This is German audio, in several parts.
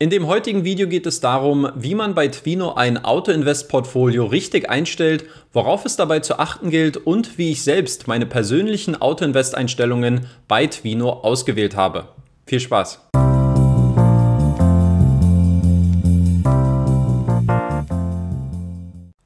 In dem heutigen Video geht es darum, wie man bei Twino ein autoinvest portfolio richtig einstellt, worauf es dabei zu achten gilt und wie ich selbst meine persönlichen autoinvest einstellungen bei Twino ausgewählt habe. Viel Spaß!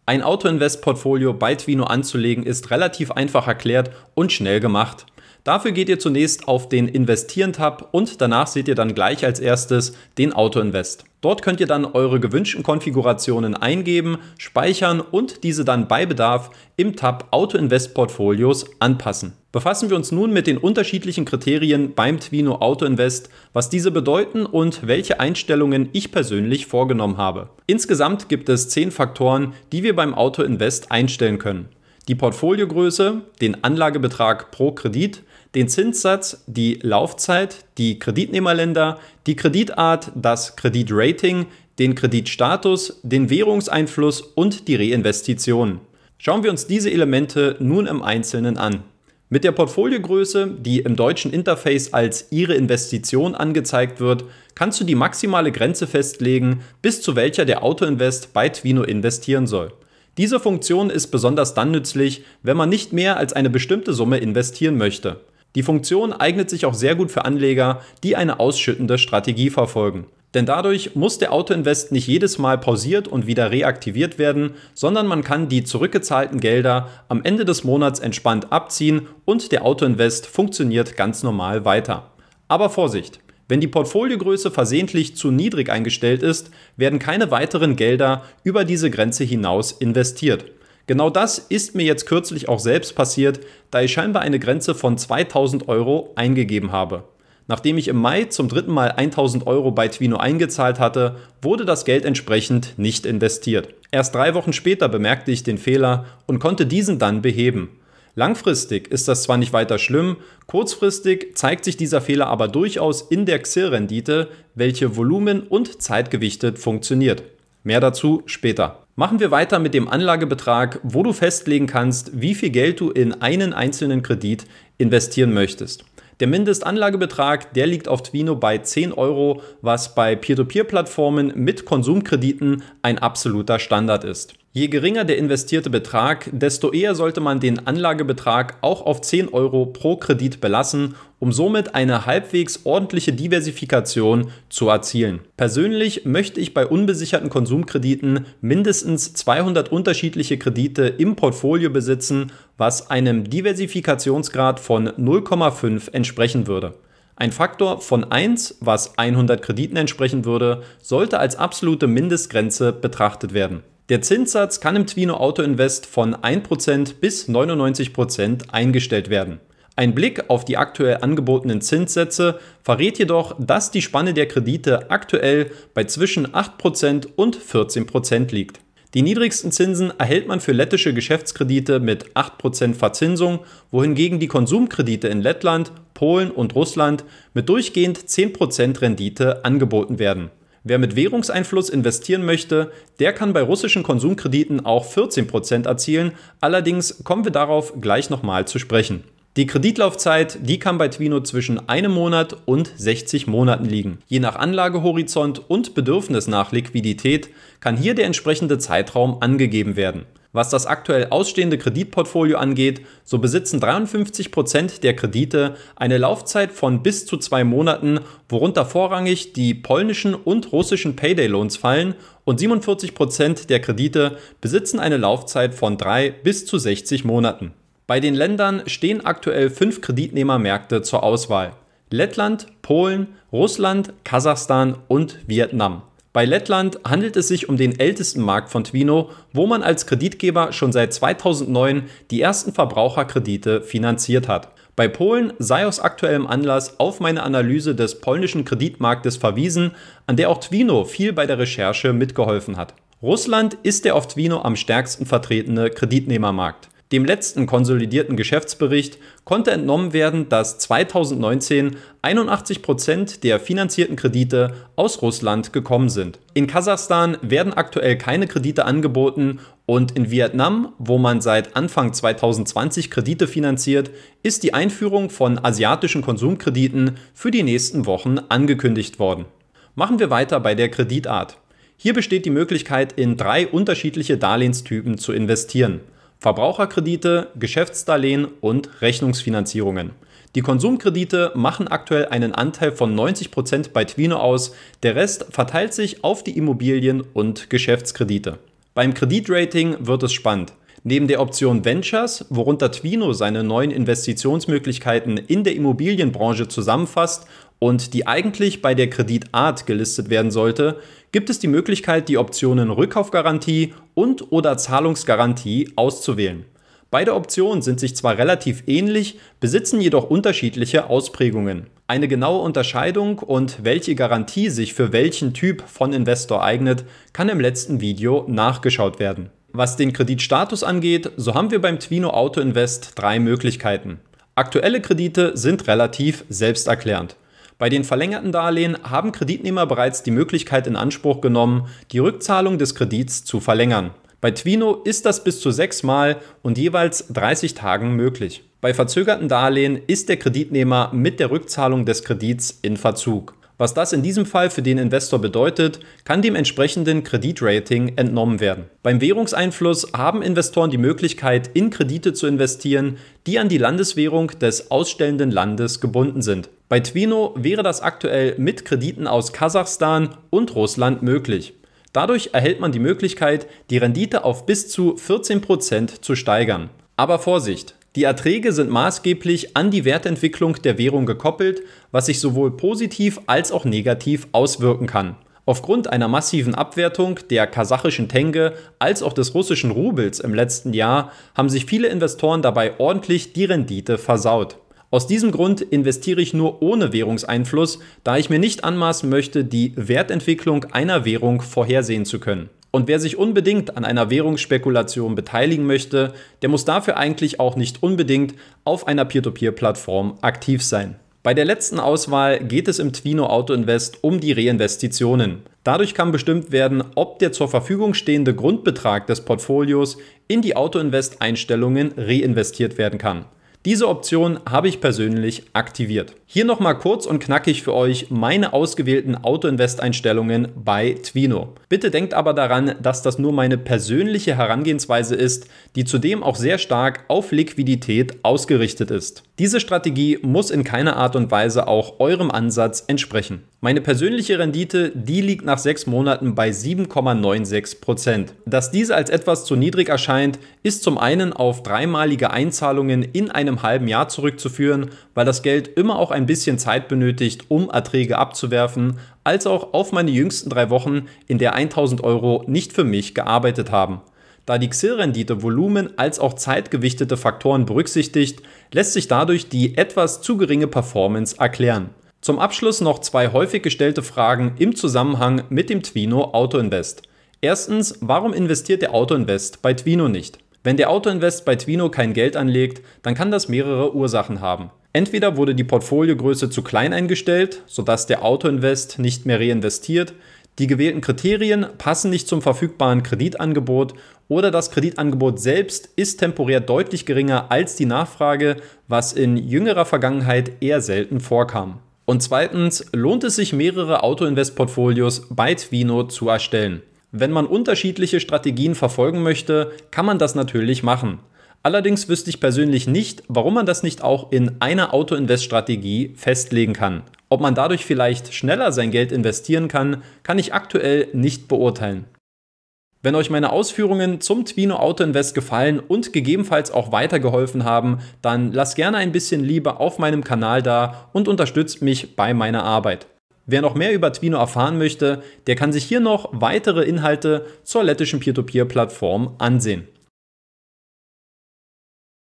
Ein autoinvest portfolio bei Twino anzulegen ist relativ einfach erklärt und schnell gemacht. Dafür geht ihr zunächst auf den Investieren-Tab und danach seht ihr dann gleich als erstes den Auto-Invest. Dort könnt ihr dann eure gewünschten Konfigurationen eingeben, speichern und diese dann bei Bedarf im Tab Auto-Invest-Portfolios anpassen. Befassen wir uns nun mit den unterschiedlichen Kriterien beim Twino Auto Invest, was diese bedeuten und welche Einstellungen ich persönlich vorgenommen habe. Insgesamt gibt es 10 Faktoren, die wir beim Auto Invest einstellen können die Portfoliogröße, den Anlagebetrag pro Kredit, den Zinssatz, die Laufzeit, die Kreditnehmerländer, die Kreditart, das Kreditrating, den Kreditstatus, den Währungseinfluss und die Reinvestition. Schauen wir uns diese Elemente nun im Einzelnen an. Mit der Portfoliogröße, die im deutschen Interface als Ihre Investition angezeigt wird, kannst du die maximale Grenze festlegen, bis zu welcher der Autoinvest bei Twino investieren soll. Diese Funktion ist besonders dann nützlich, wenn man nicht mehr als eine bestimmte Summe investieren möchte. Die Funktion eignet sich auch sehr gut für Anleger, die eine ausschüttende Strategie verfolgen. Denn dadurch muss der Autoinvest nicht jedes Mal pausiert und wieder reaktiviert werden, sondern man kann die zurückgezahlten Gelder am Ende des Monats entspannt abziehen und der Autoinvest funktioniert ganz normal weiter. Aber Vorsicht! Wenn die Portfoliogröße versehentlich zu niedrig eingestellt ist, werden keine weiteren Gelder über diese Grenze hinaus investiert. Genau das ist mir jetzt kürzlich auch selbst passiert, da ich scheinbar eine Grenze von 2000 Euro eingegeben habe. Nachdem ich im Mai zum dritten Mal 1000 Euro bei Twino eingezahlt hatte, wurde das Geld entsprechend nicht investiert. Erst drei Wochen später bemerkte ich den Fehler und konnte diesen dann beheben. Langfristig ist das zwar nicht weiter schlimm, kurzfristig zeigt sich dieser Fehler aber durchaus in der XIL-Rendite, welche volumen- und zeitgewichtet funktioniert. Mehr dazu später. Machen wir weiter mit dem Anlagebetrag, wo du festlegen kannst, wie viel Geld du in einen einzelnen Kredit investieren möchtest. Der Mindestanlagebetrag, der liegt auf Twino bei 10 Euro, was bei Peer-to-Peer-Plattformen mit Konsumkrediten ein absoluter Standard ist. Je geringer der investierte Betrag, desto eher sollte man den Anlagebetrag auch auf 10 Euro pro Kredit belassen, um somit eine halbwegs ordentliche Diversifikation zu erzielen. Persönlich möchte ich bei unbesicherten Konsumkrediten mindestens 200 unterschiedliche Kredite im Portfolio besitzen, was einem Diversifikationsgrad von 0,5 entsprechen würde. Ein Faktor von 1, was 100 Krediten entsprechen würde, sollte als absolute Mindestgrenze betrachtet werden. Der Zinssatz kann im Twino Auto Invest von 1% bis 99% eingestellt werden. Ein Blick auf die aktuell angebotenen Zinssätze verrät jedoch, dass die Spanne der Kredite aktuell bei zwischen 8% und 14% liegt. Die niedrigsten Zinsen erhält man für lettische Geschäftskredite mit 8% Verzinsung, wohingegen die Konsumkredite in Lettland, Polen und Russland mit durchgehend 10% Rendite angeboten werden. Wer mit Währungseinfluss investieren möchte, der kann bei russischen Konsumkrediten auch 14% erzielen, allerdings kommen wir darauf gleich nochmal zu sprechen. Die Kreditlaufzeit, die kann bei Twino zwischen einem Monat und 60 Monaten liegen. Je nach Anlagehorizont und Bedürfnis nach Liquidität kann hier der entsprechende Zeitraum angegeben werden. Was das aktuell ausstehende Kreditportfolio angeht, so besitzen 53% Prozent der Kredite eine Laufzeit von bis zu zwei Monaten, worunter vorrangig die polnischen und russischen Payday-Loans fallen und 47% Prozent der Kredite besitzen eine Laufzeit von drei bis zu 60 Monaten. Bei den Ländern stehen aktuell fünf Kreditnehmermärkte zur Auswahl. Lettland, Polen, Russland, Kasachstan und Vietnam. Bei Lettland handelt es sich um den ältesten Markt von Twino, wo man als Kreditgeber schon seit 2009 die ersten Verbraucherkredite finanziert hat. Bei Polen sei aus aktuellem Anlass auf meine Analyse des polnischen Kreditmarktes verwiesen, an der auch Twino viel bei der Recherche mitgeholfen hat. Russland ist der auf Twino am stärksten vertretene Kreditnehmermarkt. Dem letzten konsolidierten Geschäftsbericht konnte entnommen werden, dass 2019 81 Prozent der finanzierten Kredite aus Russland gekommen sind. In Kasachstan werden aktuell keine Kredite angeboten und in Vietnam, wo man seit Anfang 2020 Kredite finanziert, ist die Einführung von asiatischen Konsumkrediten für die nächsten Wochen angekündigt worden. Machen wir weiter bei der Kreditart. Hier besteht die Möglichkeit, in drei unterschiedliche Darlehenstypen zu investieren. Verbraucherkredite, Geschäftsdarlehen und Rechnungsfinanzierungen. Die Konsumkredite machen aktuell einen Anteil von 90% bei Twino aus, der Rest verteilt sich auf die Immobilien und Geschäftskredite. Beim Kreditrating wird es spannend. Neben der Option Ventures, worunter Twino seine neuen Investitionsmöglichkeiten in der Immobilienbranche zusammenfasst und die eigentlich bei der Kreditart gelistet werden sollte, gibt es die Möglichkeit, die Optionen Rückkaufgarantie und oder Zahlungsgarantie auszuwählen. Beide Optionen sind sich zwar relativ ähnlich, besitzen jedoch unterschiedliche Ausprägungen. Eine genaue Unterscheidung und welche Garantie sich für welchen Typ von Investor eignet, kann im letzten Video nachgeschaut werden. Was den Kreditstatus angeht, so haben wir beim Twino Auto Invest drei Möglichkeiten. Aktuelle Kredite sind relativ selbsterklärend. Bei den verlängerten Darlehen haben Kreditnehmer bereits die Möglichkeit in Anspruch genommen, die Rückzahlung des Kredits zu verlängern. Bei Twino ist das bis zu sechsmal und jeweils 30 Tagen möglich. Bei verzögerten Darlehen ist der Kreditnehmer mit der Rückzahlung des Kredits in Verzug. Was das in diesem Fall für den Investor bedeutet, kann dem entsprechenden Kreditrating entnommen werden. Beim Währungseinfluss haben Investoren die Möglichkeit, in Kredite zu investieren, die an die Landeswährung des ausstellenden Landes gebunden sind. Bei Twino wäre das aktuell mit Krediten aus Kasachstan und Russland möglich. Dadurch erhält man die Möglichkeit, die Rendite auf bis zu 14% zu steigern. Aber Vorsicht, die Erträge sind maßgeblich an die Wertentwicklung der Währung gekoppelt, was sich sowohl positiv als auch negativ auswirken kann. Aufgrund einer massiven Abwertung der kasachischen Tenge als auch des russischen Rubels im letzten Jahr haben sich viele Investoren dabei ordentlich die Rendite versaut. Aus diesem Grund investiere ich nur ohne Währungseinfluss, da ich mir nicht anmaßen möchte, die Wertentwicklung einer Währung vorhersehen zu können. Und wer sich unbedingt an einer Währungsspekulation beteiligen möchte, der muss dafür eigentlich auch nicht unbedingt auf einer Peer-to-Peer-Plattform aktiv sein. Bei der letzten Auswahl geht es im Twino Auto Invest um die Reinvestitionen. Dadurch kann bestimmt werden, ob der zur Verfügung stehende Grundbetrag des Portfolios in die Auto Invest Einstellungen reinvestiert werden kann. Diese Option habe ich persönlich aktiviert. Hier nochmal kurz und knackig für euch meine ausgewählten Auto-Invest-Einstellungen bei Twino. Bitte denkt aber daran, dass das nur meine persönliche Herangehensweise ist, die zudem auch sehr stark auf Liquidität ausgerichtet ist. Diese Strategie muss in keiner Art und Weise auch eurem Ansatz entsprechen. Meine persönliche Rendite, die liegt nach sechs Monaten bei 7,96 Prozent. Dass diese als etwas zu niedrig erscheint, ist zum einen auf dreimalige Einzahlungen in einem halben Jahr zurückzuführen, weil das Geld immer auch ein bisschen Zeit benötigt, um Erträge abzuwerfen, als auch auf meine jüngsten drei Wochen, in der 1000 Euro nicht für mich gearbeitet haben. Da die XIL-Rendite Volumen als auch zeitgewichtete Faktoren berücksichtigt, lässt sich dadurch die etwas zu geringe Performance erklären. Zum Abschluss noch zwei häufig gestellte Fragen im Zusammenhang mit dem Twino Auto Invest. Erstens, warum investiert der Auto Invest bei Twino nicht? Wenn der Auto Invest bei Twino kein Geld anlegt, dann kann das mehrere Ursachen haben. Entweder wurde die Portfoliogröße zu klein eingestellt, sodass der Auto Invest nicht mehr reinvestiert, die gewählten Kriterien passen nicht zum verfügbaren Kreditangebot oder das Kreditangebot selbst ist temporär deutlich geringer als die Nachfrage, was in jüngerer Vergangenheit eher selten vorkam. Und zweitens lohnt es sich, mehrere Autoinvest-Portfolios bei Twino zu erstellen. Wenn man unterschiedliche Strategien verfolgen möchte, kann man das natürlich machen. Allerdings wüsste ich persönlich nicht, warum man das nicht auch in einer Autoinvest-Strategie festlegen kann. Ob man dadurch vielleicht schneller sein Geld investieren kann, kann ich aktuell nicht beurteilen. Wenn euch meine Ausführungen zum Twino Auto Invest gefallen und gegebenenfalls auch weitergeholfen haben, dann lasst gerne ein bisschen Liebe auf meinem Kanal da und unterstützt mich bei meiner Arbeit. Wer noch mehr über Twino erfahren möchte, der kann sich hier noch weitere Inhalte zur lettischen Peer-to-Peer-Plattform ansehen.